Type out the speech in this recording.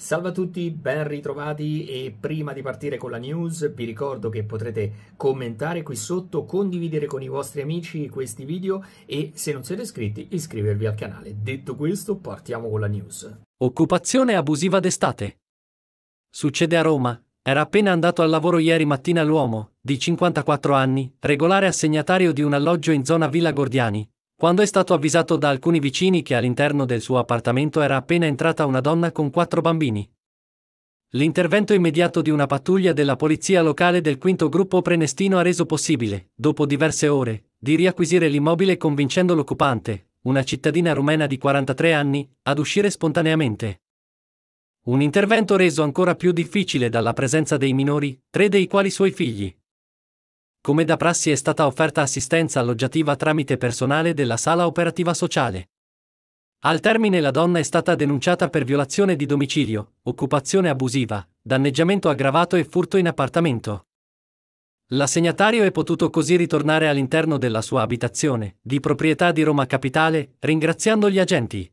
Salve a tutti, ben ritrovati e prima di partire con la news vi ricordo che potrete commentare qui sotto, condividere con i vostri amici questi video e se non siete iscritti iscrivervi al canale. Detto questo partiamo con la news. Occupazione abusiva d'estate. Succede a Roma. Era appena andato al lavoro ieri mattina l'uomo, di 54 anni, regolare assegnatario di un alloggio in zona Villa Gordiani, quando è stato avvisato da alcuni vicini che all'interno del suo appartamento era appena entrata una donna con quattro bambini. L'intervento immediato di una pattuglia della polizia locale del quinto gruppo prenestino ha reso possibile, dopo diverse ore, di riacquisire l'immobile convincendo l'occupante, una cittadina rumena di 43 anni, ad uscire spontaneamente. Un intervento reso ancora più difficile dalla presenza dei minori, tre dei quali suoi figli come da prassi è stata offerta assistenza alloggiativa tramite personale della sala operativa sociale. Al termine la donna è stata denunciata per violazione di domicilio, occupazione abusiva, danneggiamento aggravato e furto in appartamento. L'assegnatario è potuto così ritornare all'interno della sua abitazione, di proprietà di Roma Capitale, ringraziando gli agenti.